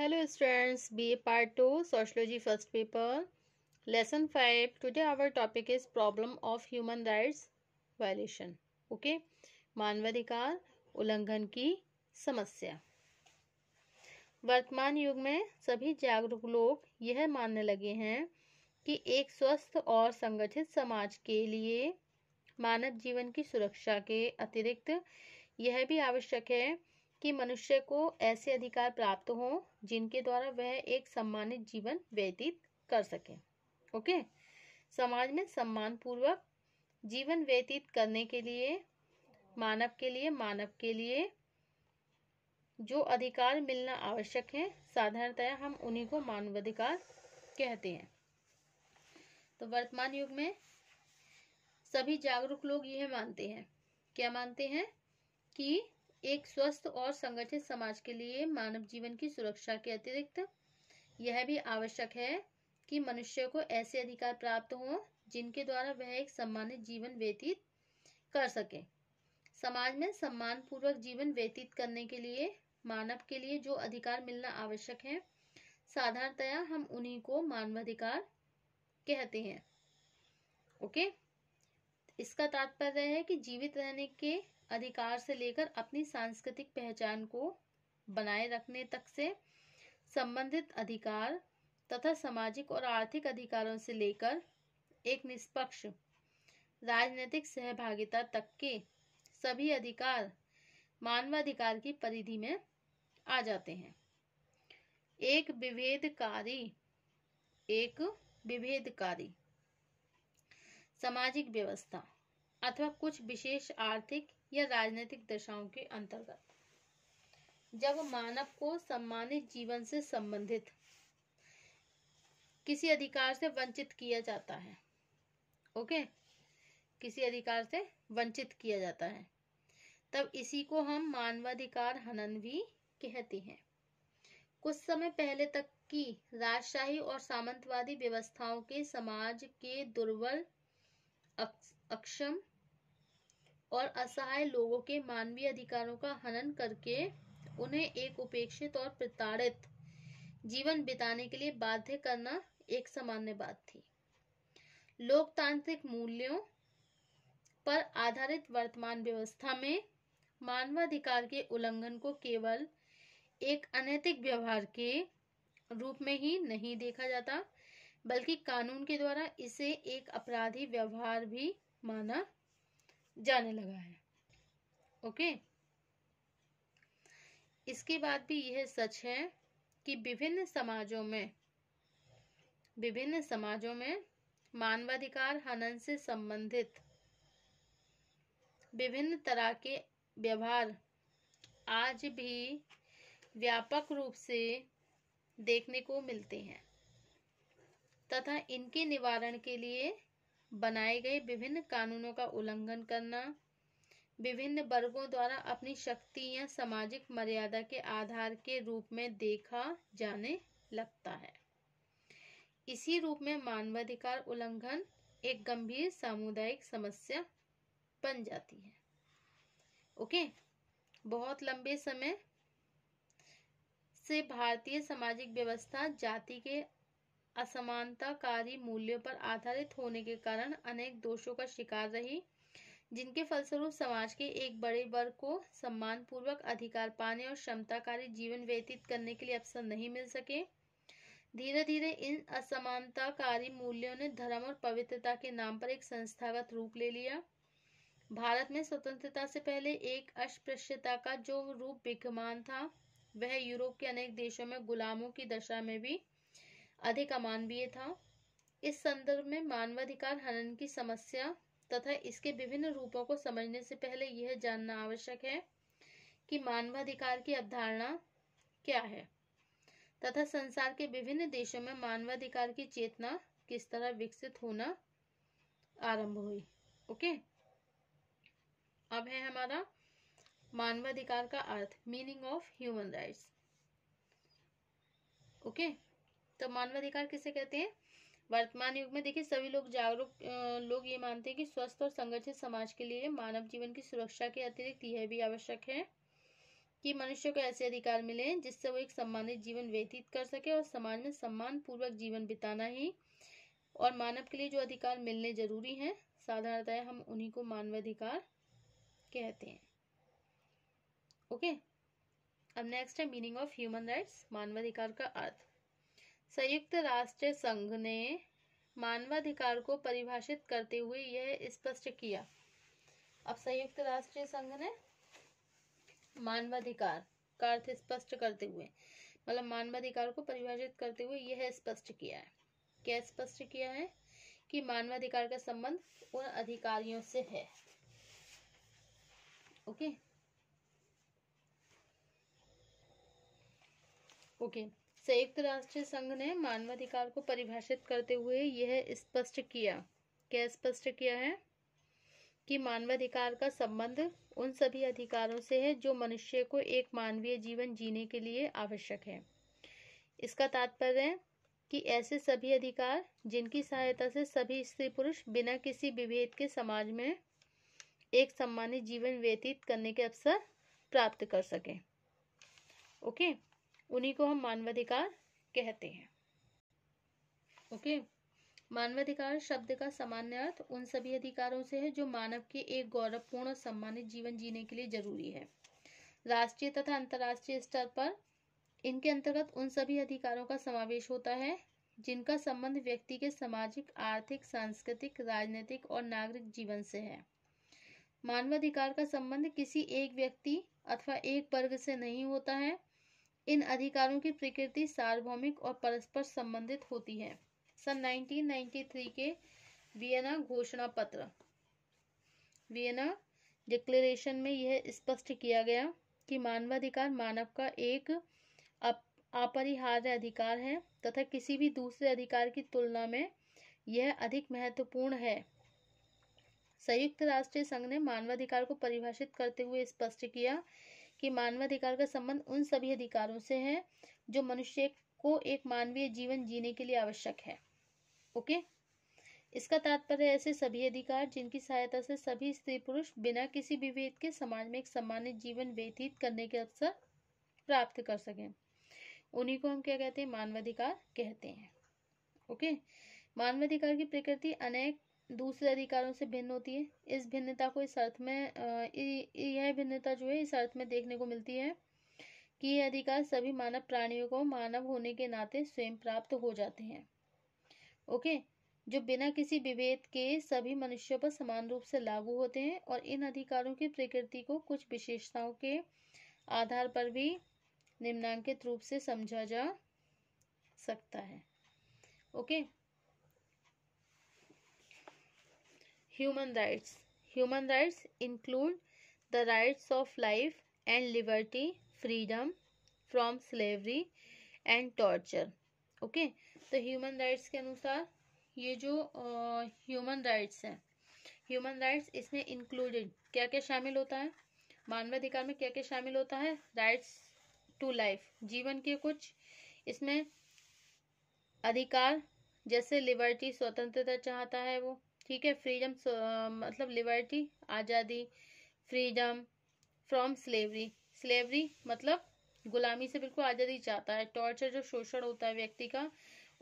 Hello students B A part two sociology first paper lesson five today our topic is problem of human rights violation okay मानवाधिकार उल्लंघन की समस्या वर्तमान युग में सभी जागरूक लोग यह मानने लगे हैं कि एक स्वस्थ और संगठित समाज के लिए मानव जीवन की सुरक्षा के अतिरिक्त यह भी आवश्यक है कि मनुष्य को ऐसे अधिकार प्राप्त हों जिनके द्वारा वह एक सम्मानित जीवन व्यतीत कर सके ओके समाज में सम्मान पूर्वक जीवन व्यतीत करने के लिए मानव के लिए मानव के लिए जो अधिकार मिलना आवश्यक है साधारणतया हम उन्हीं को मानवाधिकार कहते हैं तो वर्तमान युग में सभी जागरूक लोग यह मानते हैं क्या मानते हैं कि एक स्वस्थ और संगठित समाज के लिए मानव जीवन की सुरक्षा के अतिरिक्त यह भी आवश्यक है कि मनुष्य को ऐसे अधिकार प्राप्त हों जिनके द्वारा वह एक सम्मानित जीवन व्यतीत कर सके समाज में सम्मान पूर्वक जीवन व्यतीत करने के लिए मानव के लिए जो अधिकार मिलना आवश्यक है साधारणतया हम उन्हीं को मानवाधिकार कहते हैं ओके इसका तात्पर्य है कि जीवित रहने के अधिकार से लेकर अपनी सांस्कृतिक पहचान को बनाए रखने तक से संबंधित अधिकार तथा सामाजिक और आर्थिक अधिकारों से लेकर एक निष्पक्ष राजनीतिक सहभागिता तक के सभी अधिकार मानवाधिकार की परिधि में आ जाते हैं एक विभेदकारी एक विभेदकारी सामाजिक व्यवस्था अथवा कुछ विशेष आर्थिक या राजनीतिक दशाओं के अंतर्गत जब मानव को सम्मानित जीवन से संबंधित किसी अधिकार से वंचित किया जाता है ओके किसी अधिकार से वंचित किया जाता है तब इसी को हम मानवाधिकार हनन भी कहते हैं कुछ समय पहले तक की राजशाही और सामंतवादी व्यवस्थाओं के समाज के दुर्बल अक्षम और असहाय लोगों के मानवीय अधिकारों का हनन करके उन्हें एक उपेक्षित और प्रताड़ित जीवन बिताने के लिए बाध्य करना एक सामान्य बात थी लोकतांत्रिक मूल्यों पर आधारित वर्तमान व्यवस्था में मानवाधिकार के उल्लंघन को केवल एक अनैतिक व्यवहार के रूप में ही नहीं देखा जाता बल्कि कानून के द्वारा इसे एक अपराधी व्यवहार भी माना जाने लगा है ओके इसके बाद भी यह सच है कि विभिन्न समाजों में विभिन्न समाजों में मानवाधिकार हनन से संबंधित विभिन्न तरह के व्यवहार आज भी व्यापक रूप से देखने को मिलते हैं तथा इनके निवारण के लिए बनाए गए विभिन्न कानूनों का उल्लंघन करना विभिन्न वर्गों द्वारा अपनी शक्ति या सामाजिक मर्यादा के आधार के रूप में देखा जाने लगता है इसी रूप में मानवाधिकार उल्लंघन एक गंभीर सामुदायिक समस्या बन जाती है ओके बहुत लंबे समय से भारतीय सामाजिक व्यवस्था जाति के असमानताकारी मूल्यों पर आधारित होने के कारण अनेक दोषों का शिकार रही जिनके फलस्वरूप समाज के एक बड़े वर्ग को सम्मानपूर्वक अधिकार पाने और क्षमताकारी जीवन व्यतीत करने के लिए अवसर नहीं मिल सके धीरे धीरे इन असमानताकारी मूल्यों ने धर्म और पवित्रता के नाम पर एक संस्थागत रूप ले लिया भारत में स्वतंत्रता से पहले एक अस्पृश्यता का जो रूप विद्यमान था वह यूरोप के अनेक देशों में गुलामों की दशा में भी अधिक अमानवीय था इस संदर्भ में मानवाधिकार हनन की समस्या तथा इसके विभिन्न रूपों को समझने से पहले यह जानना आवश्यक है कि मानवाधिकार की अवधारणा क्या है तथा संसार के विभिन्न देशों में मानवाधिकार की चेतना किस तरह विकसित होना आरंभ हुई ओके अब है हमारा मानवाधिकार का अर्थ meaning of human rights okay तो मानवाधिकार किसे कहते हैं वर्तमान युग में देखिए सभी लोग जागरूक लोग ये मानते हैं कि स्वस्थ और संगठित समाज के लिए मानव जीवन की सुरक्षा के अतिरिक्त यह भी आवश्यक है कि मनुष्य को ऐसे अधिकार मिले जिससे वो एक सम्मानित जीवन व्यतीत कर सके और समाज में सम्मान पूर्वक जीवन बिताना ही और मानव के लिए जो अधिकार मिलने जरूरी हैं साधारणतः हम उन्हीं को मानवाधिकार कहते हैं ओके अब नेक्स्ट है मीनिंग ऑफ ह्यूमन राइट्स मानवाधिकार का अर्थ संयुक्त राष्ट्र संघ ने मानवाधिकार को परिभाषित करते हुए यह स्पष्ट किया अब संयुक्त राष्ट्र संघ ने मानवाधिकार का अर्थ स्पष्ट करते हुए मतलब मानवाधिकार को परिभाषित करते हुए यह स्पष्ट किया है क्या स्पष्ट किया है कि मानवाधिकार का संबंध उन अधिकारियों से है ओके ओके संयुक्त राष्ट्र संघ ने मानवाधिकार को परिभाषित करते हुए यह स्पष्ट किया क्या स्पष्ट किया है कि मानवाधिकार का संबंध उन सभी अधिकारों से है जो मनुष्य को एक मानवीय जीवन जीने के लिए आवश्यक है इसका तात्पर्य है कि ऐसे सभी अधिकार जिनकी सहायता से सभी स्त्री पुरुष बिना किसी विभेद के समाज में एक सम्मानित जीवन व्यतीत करने के अवसर प्राप्त कर सकें ओके okay? उन्हीं को हम मानवाधिकार कहते हैं ओके मानवाधिकार शब्द का सामान्य अर्थ उन सभी अधिकारों से है जो मानव के एक गौरवपूर्ण और सम्मानित जीवन जीने के लिए जरूरी है राष्ट्रीय तथा अंतर्राष्ट्रीय स्तर पर इनके अंतर्गत उन सभी अधिकारों का समावेश होता है जिनका संबंध व्यक्ति के सामाजिक आर्थिक सांस्कृतिक राजनीतिक और नागरिक जीवन से है मानवाधिकार का संबंध किसी एक व्यक्ति अथवा एक वर्ग से नहीं होता है इन अधिकारों की प्रकृति सार्वभौमिक और परस्पर संबंधित होती है सन 1993 के वियना घोषणा पत्र वियना डिक्लेरेशन में यह स्पष्ट किया गया कि मानवाधिकार मानव का एक अपरिहार्य अधिकार है तथा किसी भी दूसरे अधिकार की तुलना में यह अधिक महत्वपूर्ण है संयुक्त राष्ट्र संघ ने मानवाधिकार को परिभाषित करते हुए स्पष्ट किया कि मानवाधिकार का संबंध उन सभी अधिकारों से है जो मनुष्य को एक मानवीय जीवन जीने के लिए आवश्यक है ओके इसका तात्पर्य ऐसे सभी अधिकार जिनकी सहायता से सभी स्त्री पुरुष बिना किसी विभेद के समाज में एक सम्मानित जीवन व्यतीत करने के अवसर प्राप्त कर सकें उन्हीं को हम क्या कहते हैं मानवाधिकार कहते हैं ओके मानवाधिकार की प्रकृति अनेक दूसरे अधिकारों से भिन्न होती है इस भिन्नता को इस अर्थ में यह भिन्नता जो है इस अर्थ में देखने को मिलती है कि यह अधिकार सभी मानव प्राणियों को मानव होने के नाते स्वयं प्राप्त हो जाते हैं ओके जो बिना किसी विभेद के सभी मनुष्यों पर समान रूप से लागू होते हैं और इन अधिकारों की प्रकृति को कुछ विशेषताओं के आधार पर भी निम्नांकित रूप से समझा जा सकता है okay human rights human rights include the rights of life and liberty freedom from slavery and torture okay तो ह्यूमन राइट्स के अनुसार ये जो ह्यूमन राइट्स हैं ह्यूमन राइट्स इसमें इंक्लूडेड क्या क्या शामिल होता है मानवाधिकार में क्या क्या शामिल होता है राइट्स टू लाइफ जीवन के कुछ इसमें अधिकार जैसे लिबर्टी स्वतंत्रता चाहता है वो ठीक है फ्रीडम मतलब लिबर्टी आज़ादी फ्रीडम फ्रॉम स्लेवरी स्लेवरी मतलब गुलामी से बिल्कुल आज़ादी चाहता है टॉर्चर जो शोषण होता है व्यक्ति का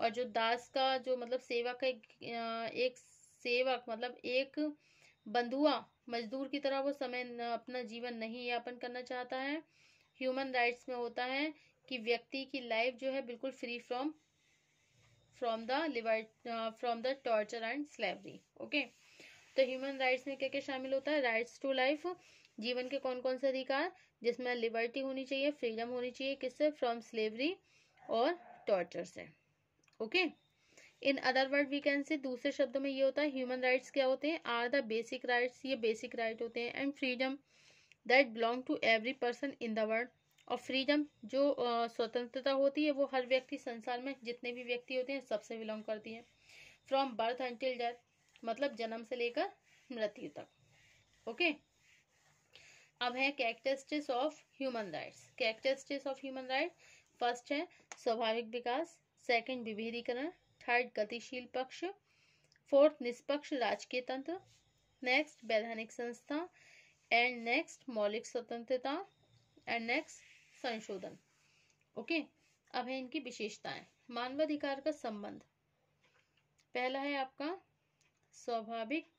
और जो दास का जो मतलब सेवा का एक, एक सेवक मतलब एक बंधुआ मजदूर की तरह वो समय अपना जीवन नहीं यापन करना चाहता है ह्यूमन राइट्स में होता है कि व्यक्ति की लाइफ जो है बिल्कुल free from from the liber from the torture and slavery okay तो ह्यूमन राइट्स में क्या क्या शामिल होता है राइट्स टू लाइफ जीवन के कौन कौन से अधिकार जिसमें लिबर्टी होनी चाहिए फ्रीडम होनी चाहिए किससे फ्रॉम स्लेवरी और टॉर्चर से okay in other word we can say दूसरे शब्दों में ये होता है ह्यूमन राइट्स क्या होते हैं आर द बेसिक राइट्स ये बेसिक राइट होते हैं and freedom that belong to every person in the world और फ्रीडम जो स्वतंत्रता होती है वो हर व्यक्ति संसार में जितने भी व्यक्ति होते हैं सबसे बिलोंग करती है फ्रॉम बर्थ अंटिल डेथ मतलब जन्म से लेकर मृत्यु तक ओके अब है characteristics of human rights characteristics of human right first है स्वाभाविक विकास सेकंड विभेदीकरण थर्ड गतिशील पक्ष फोर्थ निष्पक्ष राजकीय तंत्र नेक्स्ट वैधानिक संस्था एंड नेक्स्ट मौलिक स्वतंत्रता एंड नेक्स्ट संशोधन ओके अब है इनकी विशेषताएं मानवाधिकार का संबंध पहला है आपका स्वाभाविक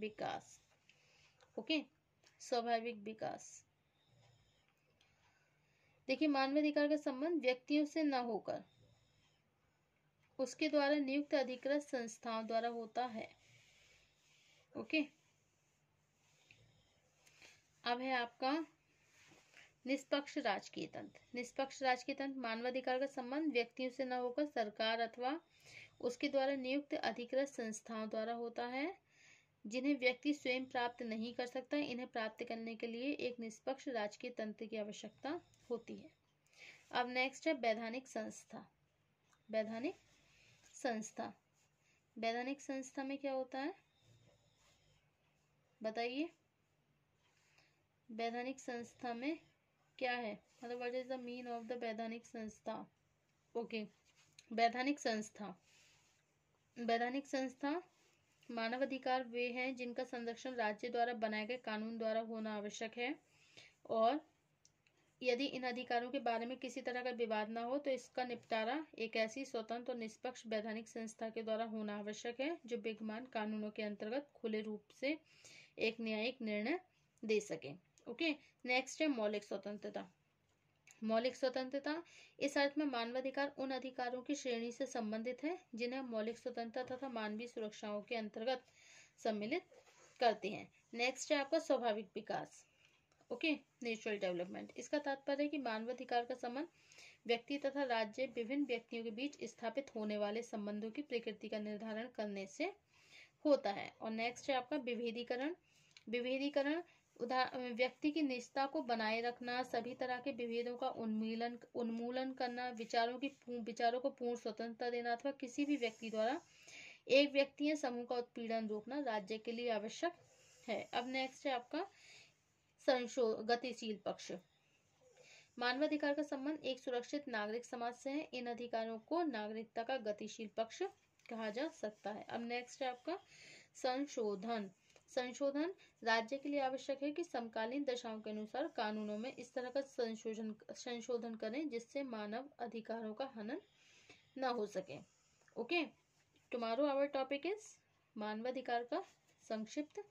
विकास ओके स्वाभाविक विकास देखिए मानवाधिकार का संबंध व्यक्तियों से न होकर उसके द्वारा नियुक्त अधिकृत संस्थाओं द्वारा होता है ओके अब है आपका निष्पक्ष राजकीय तंत्र निष्पक्ष राजकीय तंत्र मानवाधिकार का संबंध व्यक्तियों से न होकर सरकार अथवा उसके द्वारा नियुक्त अधिकृत संस्थाओं द्वारा होता है जिन्हें व्यक्ति स्वयं प्राप्त नहीं कर सकता इन्हें प्राप्त करने के लिए एक निष्पक्ष राजकीय तंत्र की आवश्यकता होती है अब नेक्स्ट है वैधानिक संस्था वैधानिक संस्था वैधानिक संस्था में क्या होता है बताइए वैधानिक संस्था में क्या है मतलब what is the mean of the वैधानिक संस्था ओके वैधानिक संस्था वैधानिक संस्था मानव अधिकार वे हैं जिनका संरक्षण राज्य द्वारा बनाए गए कानून द्वारा होना आवश्यक है और यदि इन अधिकारों के बारे में किसी तरह का विवाद ना हो तो इसका निपटारा एक ऐसी स्वतंत्र और निष्पक्ष वैधानिक संस्था के द्वारा होना आवश्यक है जो बेगमान कानूनों के अंतर्गत खुले रूप से एक न्यायिक निर्णय दे सके ओके नेक्स्ट है मौलिक स्वतंत्रता मौलिक स्वतंत्रता इस अर्थ में मानवाधिकार उन अधिकारों की श्रेणी से संबंधित है जिन्हें मौलिक स्वतंत्रता तथा मानवीय सुरक्षाओं के अंतर्गत सम्मिलित करते हैं नेक्स्ट है आपका स्वाभाविक विकास ओके नेचुरल डेवलपमेंट इसका तात्पर्य है कि मानवाधिकार का संबंध व्यक्ति तथा राज्य विभिन्न व्यक्तियों के बीच स्थापित होने वाले संबंधों की प्रकृति का निर्धारण करने से होता है और नेक्स्ट है आपका विभेदीकरण विभेदीकरण व्यक्ति की निष्ठा को बनाए रखना सभी तरह के विभेदों का उन्मूलन उन्मूलन करना विचारों की विचारों को पूर्ण स्वतंत्रता देना अथवा किसी भी व्यक्ति द्वारा एक व्यक्ति या समूह का उत्पीड़न रोकना राज्य के लिए आवश्यक है अब नेक्स्ट है आपका संशोध गतिशील पक्ष मानवाधिकार का संबंध एक सुरक्षित नागरिक समाज से है इन अधिकारों को नागरिकता का गतिशील पक्ष कहा जा सकता है अब नेक्स्ट है आपका संशोधन संशोधन राज्य के लिए आवश्यक है कि समकालीन दशाओं के अनुसार कानूनों में इस तरह का संशोधन संशोधन करें जिससे मानव अधिकारों का हनन न हो सके okay tomorrow our topic is मानवाधिकार का संक्षिप्त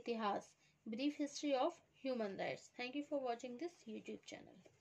इतिहास brief history of human rights thank you for watching this YouTube channel